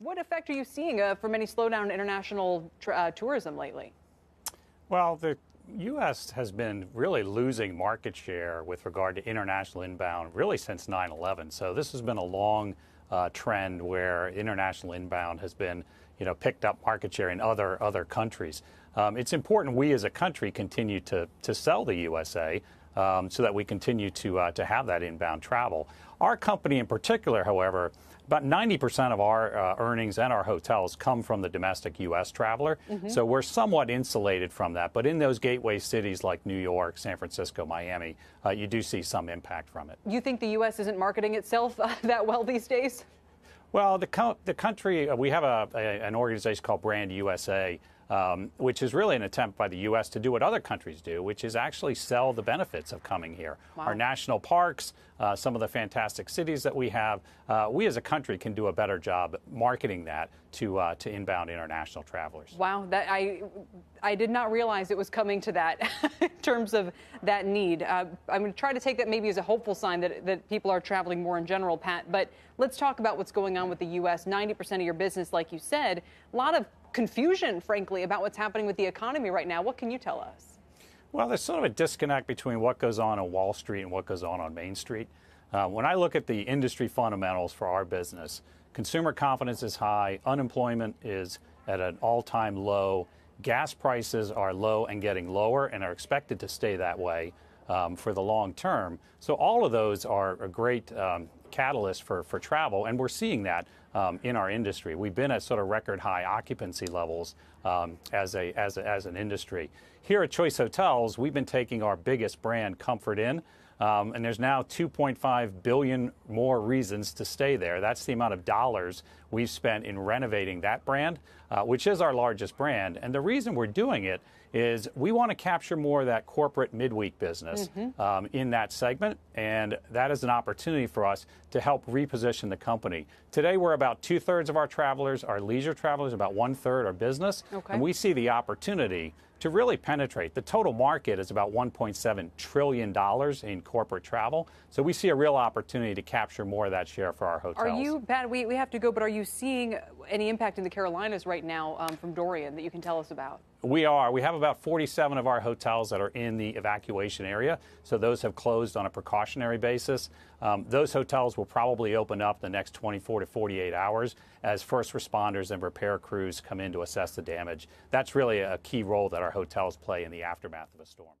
What effect are you seeing uh, from any slowdown in international uh, tourism lately? Well, the U.S. has been really losing market share with regard to international inbound really since 9 11. So this has been a long uh, trend where international inbound has been, you know, picked up market share in other other countries. Um, it's important we as a country continue to, to sell the USA um, so that we continue to, uh, to have that inbound travel. Our company in particular, however, about 90% of our uh, earnings and our hotels come from the domestic U.S. traveler. Mm -hmm. So we're somewhat insulated from that. But in those gateway cities like New York, San Francisco, Miami, uh, you do see some impact from it. You think the U.S. isn't marketing itself uh, that well these days? Well, the, co the country, uh, we have a, a, an organization called Brand USA um, which is really an attempt by the U.S. to do what other countries do, which is actually sell the benefits of coming here. Wow. Our national parks, uh, some of the fantastic cities that we have, uh, we as a country can do a better job marketing that to uh, to inbound international travelers. Wow, that I I did not realize it was coming to that in terms of that need. Uh, I'm going to try to take that maybe as a hopeful sign that that people are traveling more in general, Pat. But let's talk about what's going on with the U.S. 90% of your business, like you said, a lot of confusion, frankly, about what's happening with the economy right now. What can you tell us? Well, there's sort of a disconnect between what goes on on Wall Street and what goes on on Main Street. Uh, when I look at the industry fundamentals for our business, consumer confidence is high, unemployment is at an all time low, gas prices are low and getting lower and are expected to stay that way um, for the long term. So, all of those are a great um, catalyst for, for travel, and we're seeing that um, in our industry. We've been at sort of record high occupancy levels um, as, a, as, a, as an industry. Here at Choice Hotels, we've been taking our biggest brand, Comfort Inn, um, and there's now 2.5 billion more reasons to stay there. That's the amount of dollars we've spent in renovating that brand, uh, which is our largest brand. And the reason we're doing it is we want to capture more of that corporate midweek business mm-hmm. um, in that segment. And that is an opportunity for us to help reposition the company. Today, we're about two thirds of our travelers are leisure travelers, about one third are business. Okay. And we see the opportunity to really penetrate. The total market is about $1.7 trillion in corporate travel. So we see a real opportunity to capture more of that share for our hotels. Are you, Pat, we, we have to go, but are you seeing any impact in the Carolinas right now um, from Dorian that you can tell us about? We are. We have about 47 of our hotels that are in the evacuation area, so those have closed on a precautionary basis. Um, those hotels will probably open up the next 24 to 48 hours as first responders and repair crews come in to assess the damage. That's really a key role that our hotels play in the aftermath of a storm.